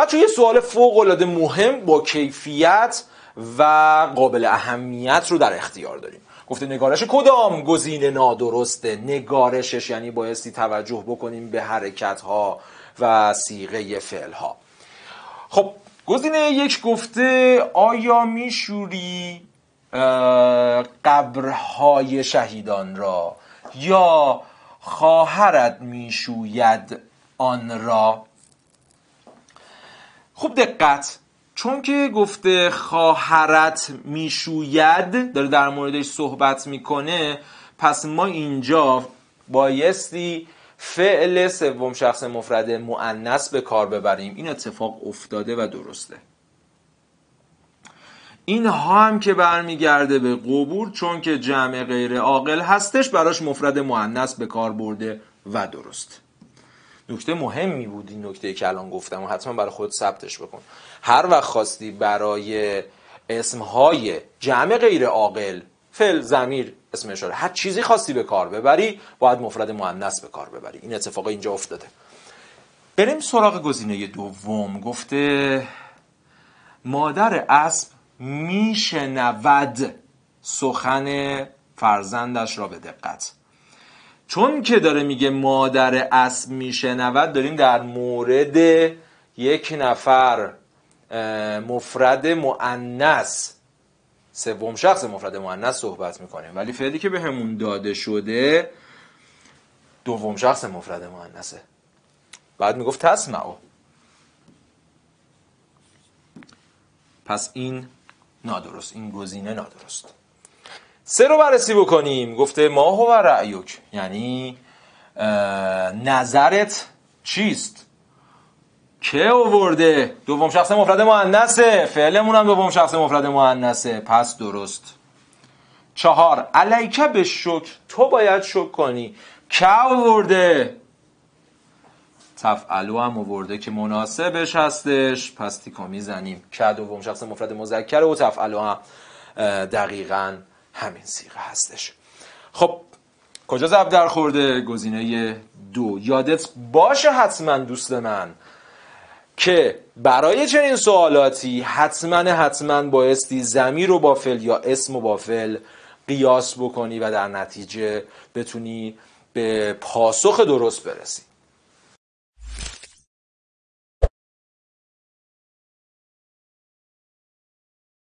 توی یه سوال فوق مهم با کیفیت و قابل اهمیت رو در اختیار داریم گفته نگارش کدام گزینه نادرسته نگارشش یعنی بایستی توجه بکنیم به حرکت ها و سیغه فعل ها خب گزینه یک گفته آیا میشوری قبرهای شهیدان را یا خواهرت میشوید آن را خوب دقت چون که گفته خواهرت میشوید داره در موردش صحبت میکنه پس ما اینجا بایستی فعل سوم شخص مفرد مؤنث به کار ببریم این اتفاق افتاده و درسته این ها هم که برمیگرده به قبور چون که جمع غیر عاقل هستش براش مفرد مؤنث به کار برده و درست نکته مهمی بود این نکته که الان گفتم و حتما برای خود ثبتش بکن هر وقت خواستی برای اسمهای جمع غیر عاقل فل زمیر اسم اشاره هر چیزی خواستی به کار ببری باید مفرد مؤنث به کار ببری این اتفاق اینجا افتاده بریم سراغ گزینه دوم گفته مادر اسب میشنود سخن فرزندش را به دقت چون که داره میگه مادر اسب میشنود داریم در مورد یک نفر مفرد معنس سوم شخص مفرد معنس صحبت میکنیم ولی فعلی که به همون داده شده دوم شخص مفرد معنسه بعد میگفت تسمعو پس این نادرست این گزینه نادرست سه رو بررسی بکنیم گفته ما هو و رأیوک یعنی نظرت چیست که اوورده دوم شخص مفرد مؤنثه فعلمون هم دوم شخص مفرد مؤنثه پس درست چهار علیکه به شک تو باید شک کنی که اوورده تفعلو هم اوورده که مناسبش هستش پس تیکا میزنیم که دوم شخص مفرد مذکر و تفعلو هم دقیقاً همین سیغه هستش خب کجا زب در خورده گزینه دو یادت باشه حتما دوست من که برای چنین سوالاتی حتما حتما بایستی زمیر و بافل یا اسم و بافل قیاس بکنی و در نتیجه بتونی به پاسخ درست برسی